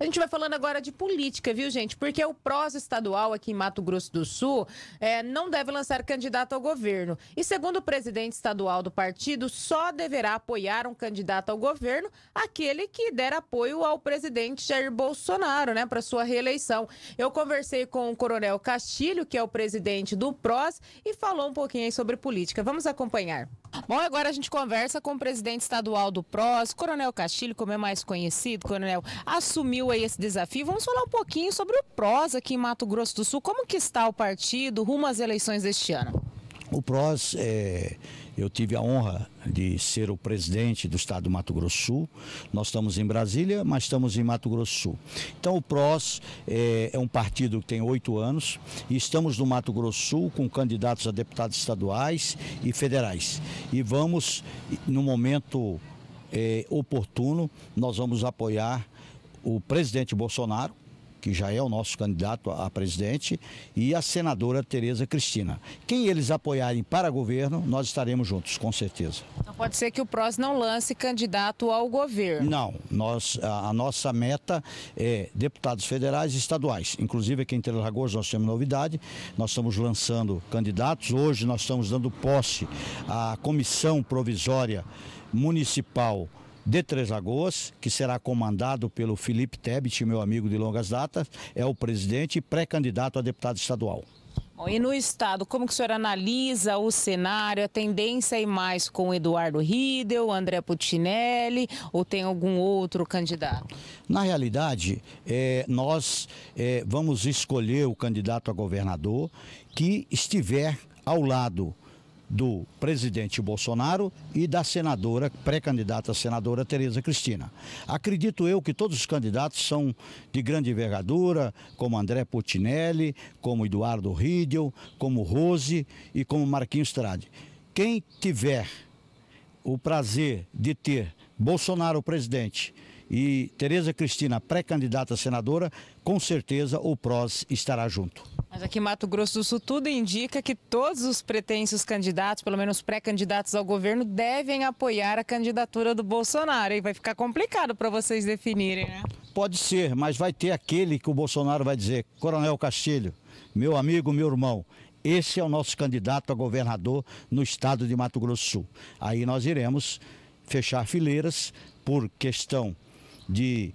A gente vai falando agora de política, viu, gente? Porque o PROS estadual aqui em Mato Grosso do Sul é, não deve lançar candidato ao governo. E segundo o presidente estadual do partido, só deverá apoiar um candidato ao governo aquele que der apoio ao presidente Jair Bolsonaro, né, para sua reeleição. Eu conversei com o Coronel Castilho, que é o presidente do PROS, e falou um pouquinho aí sobre política. Vamos acompanhar. Bom, agora a gente conversa com o presidente estadual do PROS, Coronel Castilho, como é mais conhecido, Coronel, assumiu aí esse desafio. Vamos falar um pouquinho sobre o PROS aqui em Mato Grosso do Sul. Como que está o partido rumo às eleições deste ano? O PROS, é, eh, eu tive a honra de ser o presidente do estado do Mato Grosso Sul. Nós estamos em Brasília, mas estamos em Mato Grosso Sul. Então, o PROS é, eh, é um partido que tem oito anos e estamos no Mato Grosso Sul com candidatos a deputados estaduais e federais. E vamos, no momento é, oportuno, nós vamos apoiar o presidente Bolsonaro que já é o nosso candidato a presidente, e a senadora Tereza Cristina. Quem eles apoiarem para governo, nós estaremos juntos, com certeza. Então pode ser que o PROS não lance candidato ao governo. Não, nós, a, a nossa meta é deputados federais e estaduais. Inclusive aqui em Três Lagoas nós temos novidade, nós estamos lançando candidatos. Hoje nós estamos dando posse à comissão provisória municipal de Três Lagoas, que será comandado pelo Felipe Tebet, meu amigo de longas datas, é o presidente e pré-candidato a deputado estadual. Bom, e no Estado, como que o senhor analisa o cenário, a tendência e mais com Eduardo Ridel, André Putinelli ou tem algum outro candidato? Na realidade, é, nós é, vamos escolher o candidato a governador que estiver ao lado do presidente Bolsonaro e da senadora, pré-candidata senadora Tereza Cristina. Acredito eu que todos os candidatos são de grande envergadura, como André Putinelli, como Eduardo Riedel, como Rose e como Marquinhos Trade. Quem tiver o prazer de ter Bolsonaro presidente e Tereza Cristina, pré-candidata a senadora, com certeza o PROS estará junto. Mas aqui em Mato Grosso do Sul, tudo indica que todos os pretensos candidatos, pelo menos pré-candidatos ao governo, devem apoiar a candidatura do Bolsonaro. E vai ficar complicado para vocês definirem, né? Pode ser, mas vai ter aquele que o Bolsonaro vai dizer: Coronel Castilho, meu amigo, meu irmão, esse é o nosso candidato a governador no estado de Mato Grosso do Sul. Aí nós iremos fechar fileiras por questão de,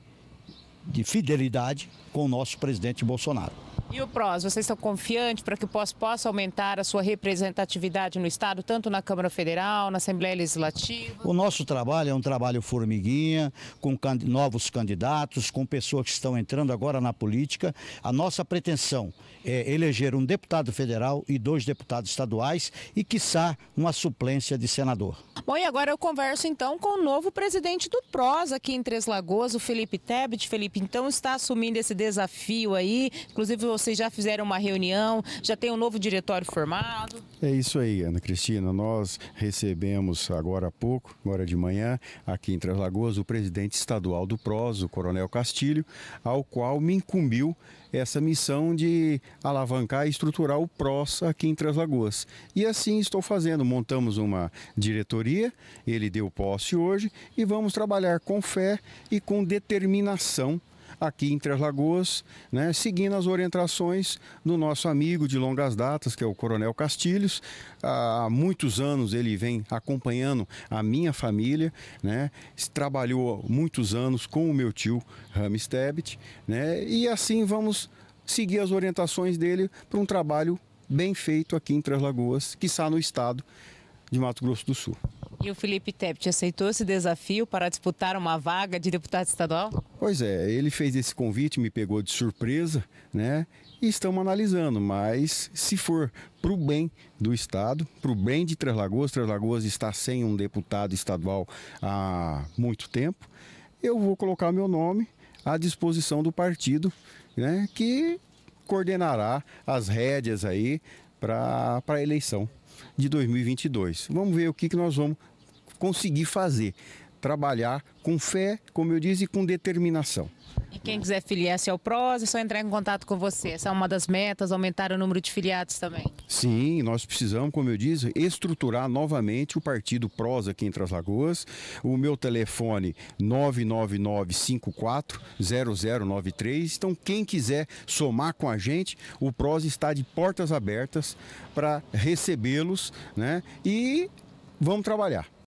de fidelidade com o nosso presidente Bolsonaro. E o PROS, vocês estão confiantes para que o PROS possa aumentar a sua representatividade no Estado, tanto na Câmara Federal, na Assembleia Legislativa? O nosso trabalho é um trabalho formiguinha, com can... novos candidatos, com pessoas que estão entrando agora na política. A nossa pretensão é eleger um deputado federal e dois deputados estaduais e, quiçá, uma suplência de senador. Bom, e agora eu converso então com o novo presidente do PROS aqui em Três Lagoas, o Felipe Tebet. Felipe, então está assumindo esse desafio aí, inclusive você vocês já fizeram uma reunião, já tem um novo diretório formado? É isso aí, Ana Cristina. Nós recebemos agora há pouco, agora de manhã, aqui em Três Lagoas, o presidente estadual do PROS, o Coronel Castilho, ao qual me incumbiu essa missão de alavancar e estruturar o PROS aqui em Três Lagoas. E assim estou fazendo. Montamos uma diretoria, ele deu posse hoje e vamos trabalhar com fé e com determinação aqui em Três Lagoas, né, seguindo as orientações do nosso amigo de longas datas, que é o Coronel Castilhos. Há muitos anos ele vem acompanhando a minha família, né, trabalhou muitos anos com o meu tio Rames Tebet, né, e assim vamos seguir as orientações dele para um trabalho bem feito aqui em Três Lagoas, que está no estado de Mato Grosso do Sul. E o Felipe Tebet aceitou esse desafio para disputar uma vaga de deputado estadual? Pois é, ele fez esse convite, me pegou de surpresa, né? E estamos analisando, mas se for para o bem do Estado, para o bem de Três Lagoas, Três Lagoas está sem um deputado estadual há muito tempo, eu vou colocar meu nome à disposição do partido, né? Que coordenará as rédeas aí para a eleição de 2022. Vamos ver o que, que nós vamos conseguir fazer. Trabalhar com fé, como eu disse, e com determinação. E quem quiser filiar-se ao é PROS é só entrar em contato com você. Essa é uma das metas, aumentar o número de filiados também. Sim, nós precisamos, como eu disse, estruturar novamente o partido PROS aqui em Tras Lagoas. O meu telefone 999-540093. Então, quem quiser somar com a gente, o PROS está de portas abertas para recebê-los né? e vamos trabalhar.